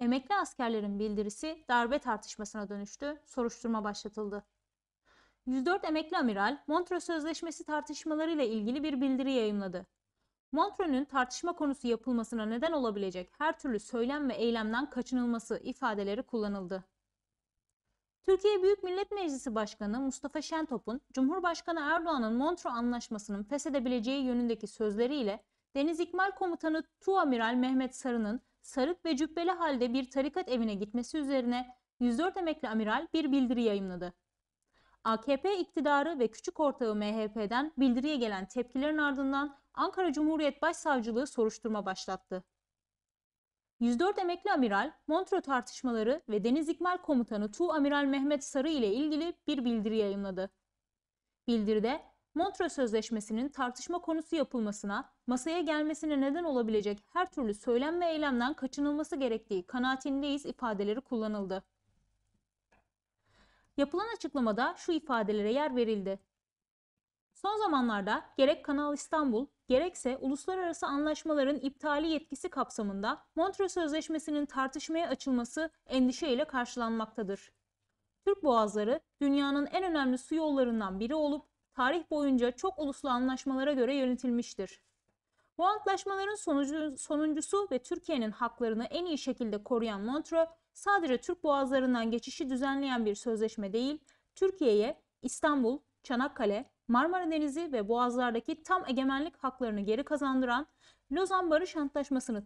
Emekli askerlerin bildirisi darbe tartışmasına dönüştü, soruşturma başlatıldı. 104 emekli amiral Montreux Sözleşmesi tartışmalarıyla ilgili bir bildiri yayımladı. Montreux'ün tartışma konusu yapılmasına neden olabilecek her türlü söylem ve eylemden kaçınılması ifadeleri kullanıldı. Türkiye Büyük Millet Meclisi Başkanı Mustafa Şentop'un Cumhurbaşkanı Erdoğan'ın Montreux Anlaşması'nın feshedebileceği yönündeki sözleriyle Deniz İkmal Komutanı Amiral Mehmet Sarı'nın sarık ve cübbeli halde bir tarikat evine gitmesi üzerine 104 emekli amiral bir bildiri yayınladı. AKP iktidarı ve küçük ortağı MHP'den bildiriye gelen tepkilerin ardından Ankara Cumhuriyet Başsavcılığı soruşturma başlattı. 104 emekli amiral, Montreux tartışmaları ve Deniz İkmal Komutanı Tu Amiral Mehmet Sarı ile ilgili bir bildiri yayınladı. Bildiride Montreux Sözleşmesi'nin tartışma konusu yapılmasına, masaya gelmesine neden olabilecek her türlü söylem ve eylemden kaçınılması gerektiği kanaatindeyiz ifadeleri kullanıldı. Yapılan açıklamada şu ifadelere yer verildi. Son zamanlarda gerek Kanal İstanbul, gerekse uluslararası anlaşmaların iptali yetkisi kapsamında Montreux Sözleşmesi'nin tartışmaya açılması endişeyle karşılanmaktadır. Türk boğazları dünyanın en önemli su yollarından biri olup tarih boyunca çok uluslu anlaşmalara göre yönetilmiştir. Bu antlaşmaların sonuncusu ve Türkiye'nin haklarını en iyi şekilde koruyan Montre, sadece Türk boğazlarından geçişi düzenleyen bir sözleşme değil, Türkiye'ye İstanbul, Çanakkale, Marmara Denizi ve boğazlardaki tam egemenlik haklarını geri kazandıran Lozan Barış Antlaşması'nı